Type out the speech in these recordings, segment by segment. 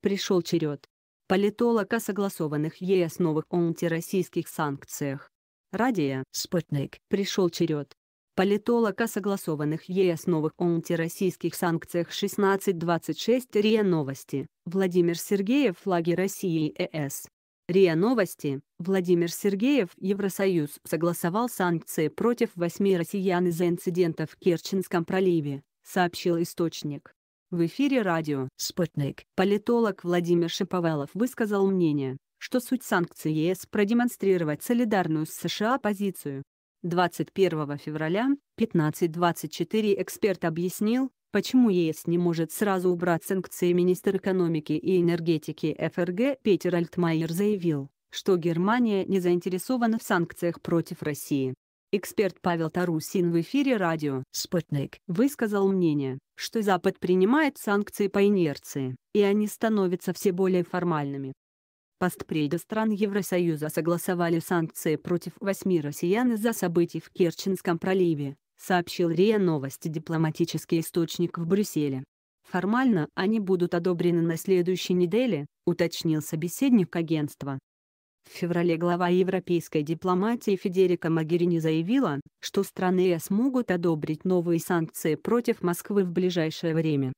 пришел черед. Политолог о согласованных ЕС новых антироссийских санкциях. Радия «Спутник» пришел черед. Политолог о согласованных ЕС новых антироссийских санкциях 1626 РИА Новости, Владимир Сергеев флаги России и ЕС. РИА Новости, Владимир Сергеев Евросоюз согласовал санкции против восьми россиян из-за инцидентов в Керченском проливе, сообщил источник. В эфире радио «Спутник» политолог Владимир Шиповалов высказал мнение, что суть санкций ЕС продемонстрировать солидарную с США позицию. 21 февраля 15.24 эксперт объяснил, почему ЕС не может сразу убрать санкции министр экономики и энергетики ФРГ Петер Альтмайер заявил, что Германия не заинтересована в санкциях против России. Эксперт Павел Тарусин в эфире радио «Спутник» высказал мнение, что Запад принимает санкции по инерции, и они становятся все более формальными. Постпреды стран Евросоюза согласовали санкции против восьми россиян из-за событий в Керченском проливе, сообщил РИА Новости дипломатический источник в Брюсселе. Формально они будут одобрены на следующей неделе, уточнил собеседник агентства. В феврале глава европейской дипломатии Федерика Магерини заявила, что страны ЕС могут одобрить новые санкции против Москвы в ближайшее время.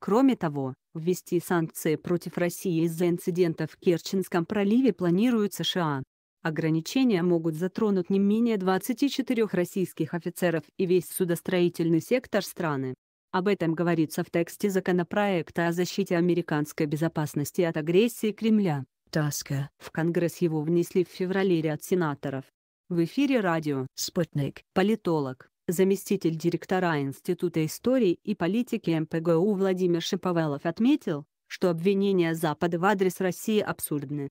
Кроме того, ввести санкции против России из-за инцидента в Керченском проливе планируют США. Ограничения могут затронуть не менее 24 российских офицеров и весь судостроительный сектор страны. Об этом говорится в тексте законопроекта о защите американской безопасности от агрессии Кремля. Таска. В Конгресс его внесли в феврале ряд сенаторов. В эфире радио «Спутник», политолог, заместитель директора Института истории и политики МПГУ Владимир Шиповелов отметил, что обвинения Запада в адрес России абсурдны.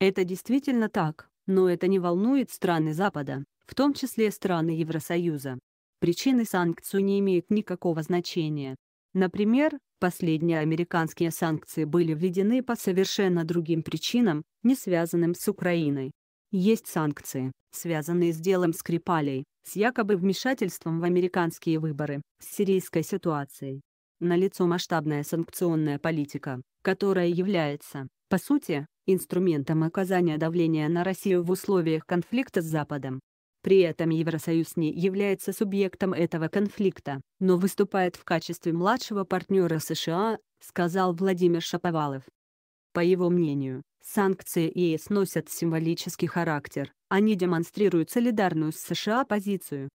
Это действительно так, но это не волнует страны Запада, в том числе страны Евросоюза. Причины санкций не имеют никакого значения. Например, Последние американские санкции были введены по совершенно другим причинам, не связанным с Украиной. Есть санкции, связанные с делом Скрипалей, с якобы вмешательством в американские выборы, с сирийской ситуацией. Налицо масштабная санкционная политика, которая является, по сути, инструментом оказания давления на Россию в условиях конфликта с Западом. При этом Евросоюз не является субъектом этого конфликта, но выступает в качестве младшего партнера США, сказал Владимир Шаповалов. По его мнению, санкции ЕС носят символический характер, они демонстрируют солидарную с США позицию.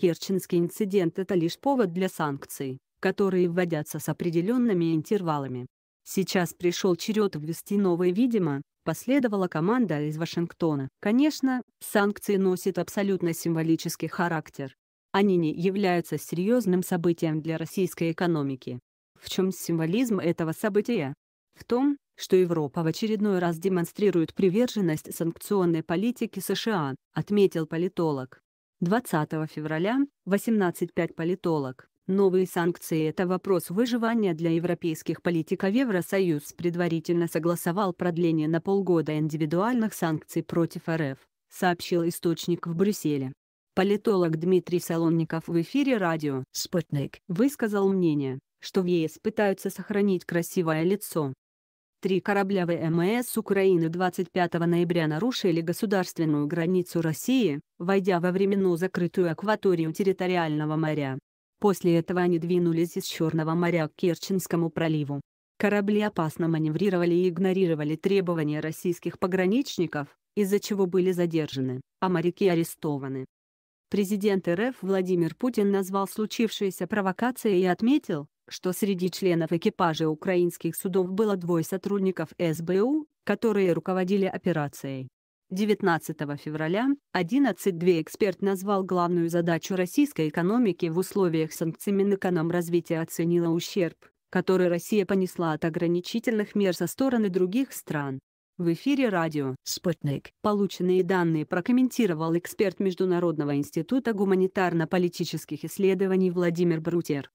Керченский инцидент – это лишь повод для санкций, которые вводятся с определенными интервалами. Сейчас пришел черед ввести новые, видимо, последовала команда из Вашингтона. Конечно, санкции носят абсолютно символический характер. Они не являются серьезным событием для российской экономики. В чем символизм этого события? В том, что Европа в очередной раз демонстрирует приверженность санкционной политике США, отметил политолог. 20 февраля 18.5 политолог. Новые санкции – это вопрос выживания для европейских политиков. Евросоюз предварительно согласовал продление на полгода индивидуальных санкций против РФ, сообщил источник в Брюсселе. Политолог Дмитрий Соломников в эфире радио «Спутник» высказал мнение, что в ЕС пытаются сохранить красивое лицо. Три корабля ВМС Украины 25 ноября нарушили государственную границу России, войдя во временно закрытую акваторию территориального моря. После этого они двинулись из Черного моря к Керченскому проливу. Корабли опасно маневрировали и игнорировали требования российских пограничников, из-за чего были задержаны, а моряки арестованы. Президент РФ Владимир Путин назвал случившееся провокацией и отметил, что среди членов экипажа украинских судов было двое сотрудников СБУ, которые руководили операцией. 19 февраля 11.2 эксперт назвал главную задачу российской экономики в условиях санкций Минэкономразвития оценила ущерб, который Россия понесла от ограничительных мер со стороны других стран. В эфире радио «Спутник». Полученные данные прокомментировал эксперт Международного института гуманитарно-политических исследований Владимир Брутер.